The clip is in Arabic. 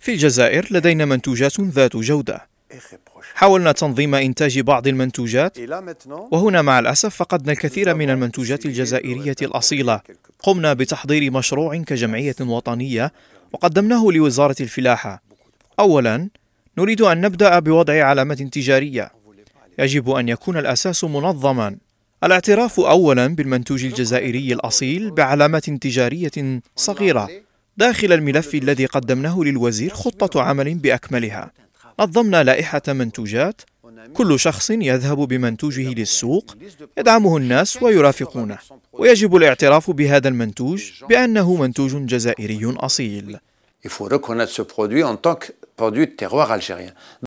في الجزائر لدينا منتوجات ذات جودة حاولنا تنظيم إنتاج بعض المنتوجات وهنا مع الأسف فقدنا الكثير من المنتوجات الجزائرية الأصيلة قمنا بتحضير مشروع كجمعية وطنية وقدمناه لوزارة الفلاحة أولا نريد أن نبدأ بوضع علامة تجارية يجب أن يكون الأساس منظما الاعتراف أولا بالمنتوج الجزائري الأصيل بعلامة تجارية صغيرة داخل الملف الذي قدمناه للوزير خطة عمل بأكملها نظمنا لائحة منتوجات كل شخص يذهب بمنتوجه للسوق يدعمه الناس ويرافقونه ويجب الاعتراف بهذا المنتوج بأنه منتوج جزائري أصيل